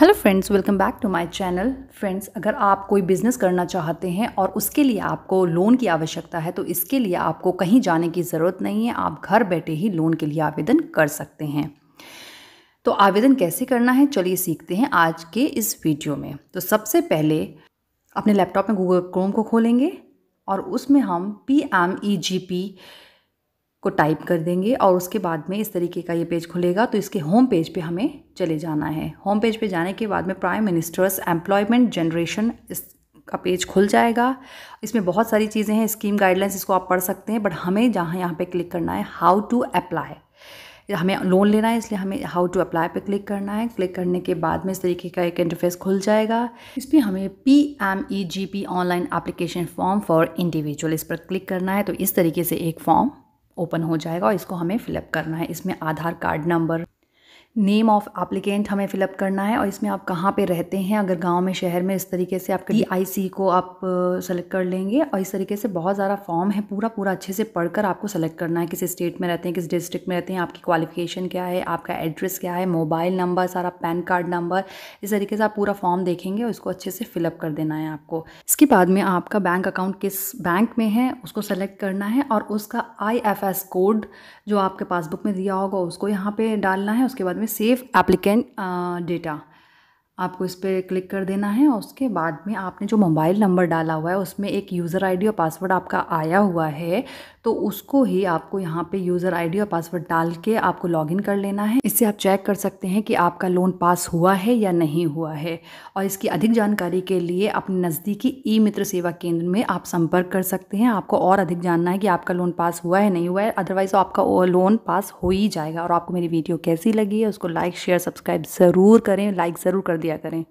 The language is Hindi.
Hello friends welcome back to my channel friends अगर आप कोई बिज़नेस करना चाहते हैं और उसके लिए आपको लोन की आवश्यकता है तो इसके लिए आपको कहीं जाने की ज़रूरत नहीं है आप घर बैठे ही लोन के लिए आवेदन कर सकते हैं तो आवेदन कैसे करना है चलिए सीखते हैं आज के इस वीडियो में तो सबसे पहले अपने लैपटॉप में गूगल क्रोम को खोलेंगे और उसमें हम P M E G P को टाइप कर देंगे और उसके बाद में इस तरीके का ये पेज खुलेगा तो इसके होम पेज पे हमें चले जाना है होम पेज पे जाने के बाद में प्राइम मिनिस्टर्स एम्प्लॉयमेंट जनरेशन इस का पेज खुल जाएगा इसमें बहुत सारी चीज़ें हैं स्कीम गाइडलाइंस इसको आप पढ़ सकते हैं बट हमें जहाँ यहाँ पे क्लिक करना है हाउ टू अप्लाई हमें लोन लेना है इसलिए हमें हाउ टू अप्लाई पे क्लिक करना है क्लिक करने के बाद में इस तरीके का एक इंटरफेस खुल जाएगा इस पर हमें P M E G P online application form for individual इस पर क्लिक करना है तो इस तरीके से एक फॉर्म ओपन हो जाएगा और इसको हमें फिलअप करना है इसमें Aadhaar card number name of applicant हमें फ़िलअप करना है और इसमें आप कहाँ पे रहते हैं अगर गांव में शहर में इस तरीके से आपके डी को आप सेलेक्ट कर लेंगे और इस तरीके से बहुत सारा फॉर्म है पूरा पूरा अच्छे से पढ़कर आपको सेलेक्ट करना है किस स्टेट में रहते हैं किस डिस्ट्रिक्ट में रहते हैं आपकी क्वालिफिकेशन क्या है आपका एड्रेस क्या है मोबाइल नंबर सारा पैन कार्ड नंबर इस तरीके से आप पूरा फॉर्म देखेंगे इसको अच्छे से फिलअप कर देना है आपको इसके बाद में आपका बैंक अकाउंट किस बैंक में है उसको सेलेक्ट करना है और उसका आई कोड जो आपके पासबुक में दिया होगा उसको यहाँ पर डालना है उसके बाद में save applicant uh, data. आपको इस पर क्लिक कर देना है और उसके बाद में आपने जो मोबाइल नंबर डाला हुआ है उसमें एक यूज़र आईडी और पासवर्ड आपका आया हुआ है तो उसको ही आपको यहाँ पे यूज़र आईडी और पासवर्ड डाल के आपको लॉगिन कर लेना है इससे आप चेक कर सकते हैं कि आपका लोन पास हुआ है या नहीं हुआ है और इसकी अधिक जानकारी के लिए अपने नज़दीकी ई मित्र सेवा केंद्र में आप संपर्क कर सकते हैं आपको और अधिक जानना है कि आपका लोन पास हुआ है नहीं हुआ है अदरवाइज़ तो आपका लोन पास हो ही जाएगा और आपको मेरी वीडियो कैसी लगी है उसको लाइक शेयर सब्सक्राइब ज़रूर करें लाइक ज़रूर कर दिया दिया करें